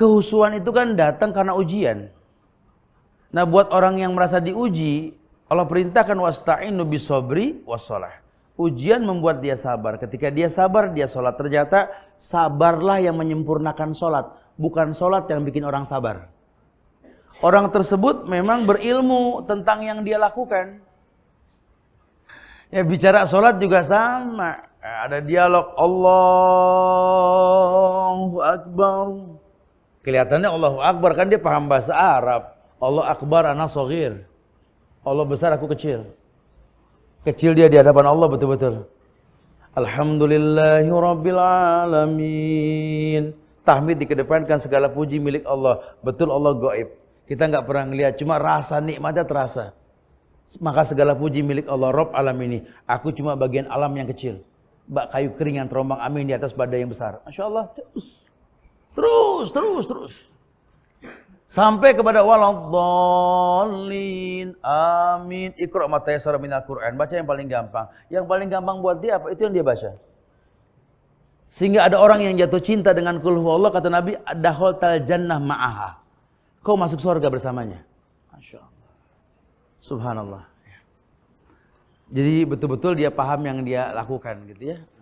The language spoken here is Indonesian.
kehusuan itu kan datang karena ujian. Nah, buat orang yang merasa diuji, Allah perintahkan wasta'inu sobri, wasolah. Ujian membuat dia sabar. Ketika dia sabar, dia sholat. Ternyata sabarlah yang menyempurnakan sholat. Bukan sholat yang bikin orang sabar. Orang tersebut memang berilmu tentang yang dia lakukan. Ya bicara sholat juga sama. Ada dialog Allahu Akbar. Kelihatannya Allahu Akbar kan dia paham bahasa Arab. Allah Akbar anak sogir. Allah besar aku kecil. Kecil dia di hadapan Allah betul-betul. Alhamdulillahi Rabbil Alamin. Tahmid dikedepankan segala puji milik Allah. Betul Allah goib. Kita nggak pernah ngelihat, cuma rasa nikmatnya terasa. Maka segala puji milik Allah Rob alam ini. Aku cuma bagian alam yang kecil. Bak kayu kering yang terombang amin di atas badai yang besar. Masya Allah terus Terus, terus, terus. Sampai kepada waladhalin. Amin. Iqra ma tayassara minal Qur'an. Baca yang paling gampang. Yang paling gampang buat dia apa? Itu yang dia baca. Sehingga ada orang yang jatuh cinta dengan kul Allah kata Nabi, dahol tal jannah ma'aha. Kau masuk surga bersamanya. Masya Subhanallah. Jadi betul-betul dia paham yang dia lakukan gitu ya.